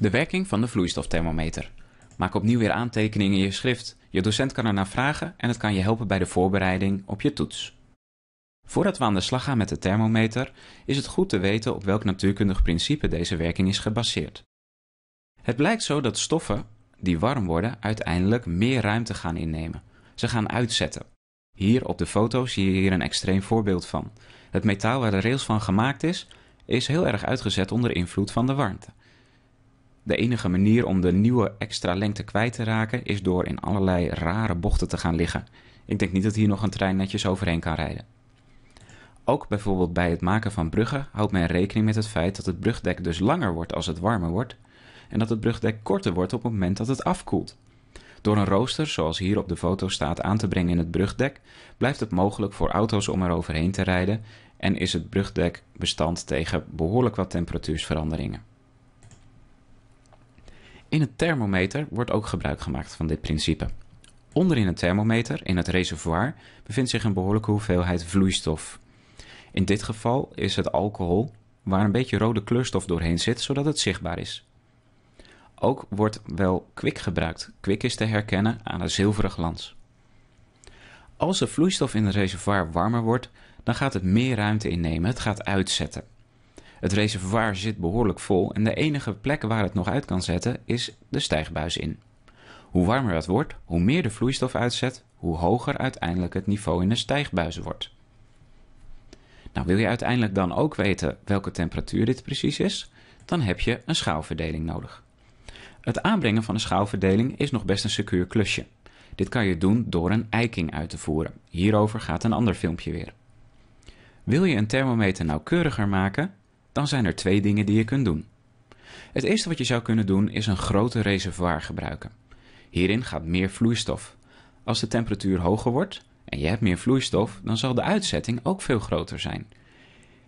De werking van de vloeistofthermometer. Maak opnieuw weer aantekeningen in je schrift. Je docent kan ernaar vragen en het kan je helpen bij de voorbereiding op je toets. Voordat we aan de slag gaan met de thermometer, is het goed te weten op welk natuurkundig principe deze werking is gebaseerd. Het blijkt zo dat stoffen die warm worden uiteindelijk meer ruimte gaan innemen. Ze gaan uitzetten. Hier op de foto zie je hier een extreem voorbeeld van. Het metaal waar de rails van gemaakt is, is heel erg uitgezet onder invloed van de warmte. De enige manier om de nieuwe extra lengte kwijt te raken is door in allerlei rare bochten te gaan liggen. Ik denk niet dat hier nog een trein netjes overheen kan rijden. Ook bijvoorbeeld bij het maken van bruggen houdt men rekening met het feit dat het brugdek dus langer wordt als het warmer wordt en dat het brugdek korter wordt op het moment dat het afkoelt. Door een rooster, zoals hier op de foto staat, aan te brengen in het brugdek, blijft het mogelijk voor auto's om er overheen te rijden en is het brugdek bestand tegen behoorlijk wat temperatuursveranderingen. In een thermometer wordt ook gebruik gemaakt van dit principe. Onderin een thermometer, in het reservoir, bevindt zich een behoorlijke hoeveelheid vloeistof. In dit geval is het alcohol, waar een beetje rode kleurstof doorheen zit, zodat het zichtbaar is. Ook wordt wel kwik gebruikt. Kwik is te herkennen aan een zilveren glans. Als de vloeistof in het reservoir warmer wordt, dan gaat het meer ruimte innemen, het gaat uitzetten. Het reservoir zit behoorlijk vol en de enige plek waar het nog uit kan zetten is de stijgbuis in. Hoe warmer het wordt, hoe meer de vloeistof uitzet, hoe hoger uiteindelijk het niveau in de stijgbuis wordt. Nou, wil je uiteindelijk dan ook weten welke temperatuur dit precies is? Dan heb je een schaalverdeling nodig. Het aanbrengen van een schaalverdeling is nog best een secuur klusje. Dit kan je doen door een eiking uit te voeren. Hierover gaat een ander filmpje weer. Wil je een thermometer nauwkeuriger maken? dan zijn er twee dingen die je kunt doen. Het eerste wat je zou kunnen doen is een grote reservoir gebruiken. Hierin gaat meer vloeistof. Als de temperatuur hoger wordt en je hebt meer vloeistof, dan zal de uitzetting ook veel groter zijn.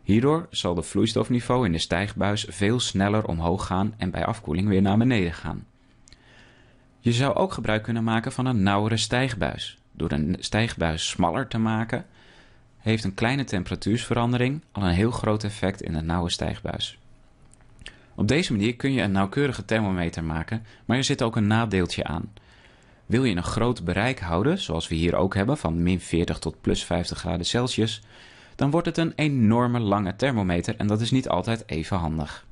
Hierdoor zal de vloeistofniveau in de stijgbuis veel sneller omhoog gaan en bij afkoeling weer naar beneden gaan. Je zou ook gebruik kunnen maken van een nauwere stijgbuis. Door een stijgbuis smaller te maken, heeft een kleine temperatuursverandering al een heel groot effect in een nauwe stijgbuis. Op deze manier kun je een nauwkeurige thermometer maken, maar er zit ook een nadeeltje aan. Wil je een groot bereik houden, zoals we hier ook hebben, van min 40 tot plus 50 graden Celsius, dan wordt het een enorme lange thermometer en dat is niet altijd even handig.